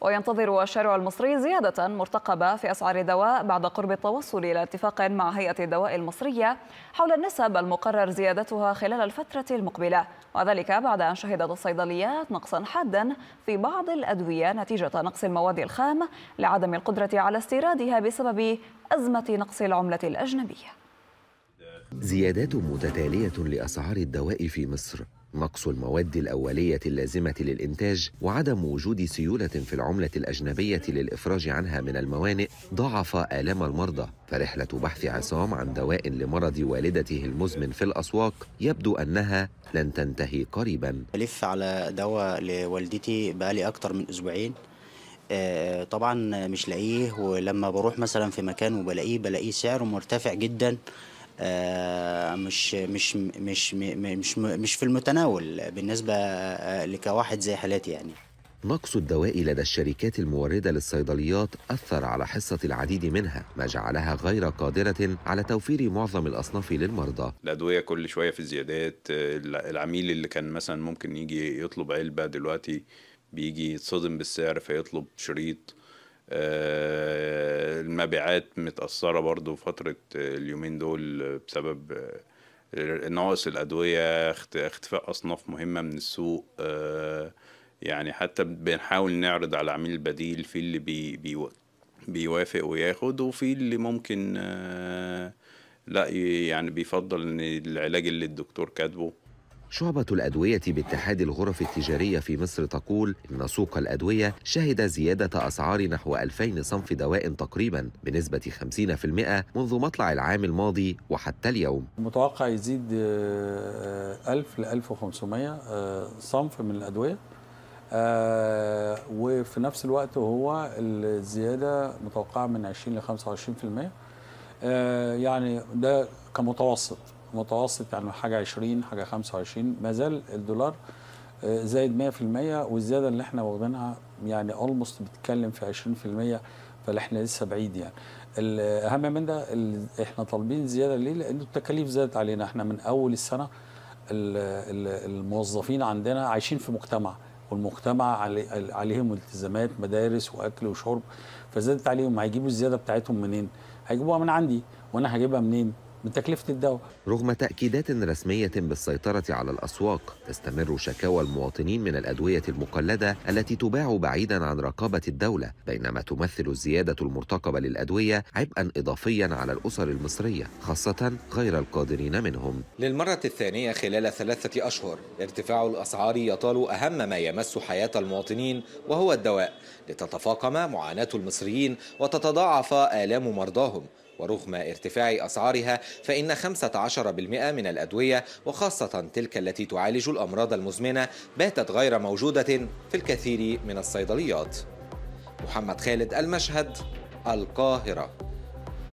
وينتظر الشارع المصري زيادة مرتقبة في أسعار الدواء بعد قرب التوصل إلى اتفاق مع هيئة الدواء المصرية حول النسب المقرر زيادتها خلال الفترة المقبلة وذلك بعد أن شهدت الصيدليات نقصا حادا في بعض الأدوية نتيجة نقص المواد الخام لعدم القدرة على استيرادها بسبب أزمة نقص العملة الأجنبية زيادات متتالية لأسعار الدواء في مصر نقص المواد الأولية اللازمة للإنتاج وعدم وجود سيولة في العملة الأجنبية للإفراج عنها من الموانئ ضعف آلام المرضى فرحلة بحث عصام عن دواء لمرض والدته المزمن في الأسواق يبدو أنها لن تنتهي قريبا الف على دواء لوالدتي بقالي أكتر من أسبوعين آه، طبعا مش لاقيه ولما بروح مثلا في مكان وبلاقيه بلاقيه سعره مرتفع جدا آه، مش مش مش مش مش في المتناول بالنسبه آه، لكواحد زي حالاتي يعني نقص الدواء لدى الشركات الموردة للصيدليات أثر على حصة العديد منها ما جعلها غير قادرة على توفير معظم الأصناف للمرضى الأدوية كل شوية في زيادات العميل اللي كان مثلا ممكن يجي يطلب علبة دلوقتي بيجي يتصدم بالسعر فيطلب شريط آه، المبيعات متأثرة برضو فترة اليومين دول بسبب آه، نقص الأدوية اختفاء أصناف مهمة من السوق آه، يعني حتى بنحاول نعرض على العميل البديل في اللي بي بي بيوافق وياخد وفي اللي ممكن لا يعني بيفضل ان العلاج اللي الدكتور كاتبه شعبة الأدوية باتحاد الغرف التجارية في مصر تقول إن سوق الأدوية شهد زيادة أسعار نحو 2000 صنف دواء تقريبا بنسبة 50% منذ مطلع العام الماضي وحتى اليوم متوقع يزيد 1000 آه، آه، ل 1500 آه، صنف من الأدوية وفي نفس الوقت هو الزيادة متوقعة من 20 ل 25% يعني ده كمتوسط متوسط يعني حاجه 20 حاجه 25 ما زال الدولار آه، زايد 100% والزياده اللي احنا واخدينها يعني اولموست بتتكلم في 20% فاحنا لسه بعيد يعني الاهم من ده احنا طالبين زياده ليه؟ لان التكاليف زادت علينا احنا من اول السنه الموظفين عندنا عايشين في مجتمع والمجتمع عليهم التزامات مدارس واكل وشرب فزادت عليهم هيجيبوا الزياده بتاعتهم منين؟ هيجيبوها من عندي وانا هجيبها منين؟ من تكلفة الدواء رغم تأكيدات رسمية بالسيطرة على الأسواق تستمر شكاوى المواطنين من الأدوية المقلدة التي تباع بعيدا عن رقابة الدولة بينما تمثل الزيادة المرتقبة للأدوية عبئا إضافيا على الأسر المصرية خاصة غير القادرين منهم للمرة الثانية خلال ثلاثة أشهر ارتفاع الأسعار يطال أهم ما يمس حياة المواطنين وهو الدواء لتتفاقم معاناة المصريين وتتضاعف آلام مرضاهم ورغم ارتفاع أسعارها فإن 15% من الأدوية وخاصة تلك التي تعالج الأمراض المزمنة باتت غير موجودة في الكثير من الصيدليات محمد خالد المشهد القاهره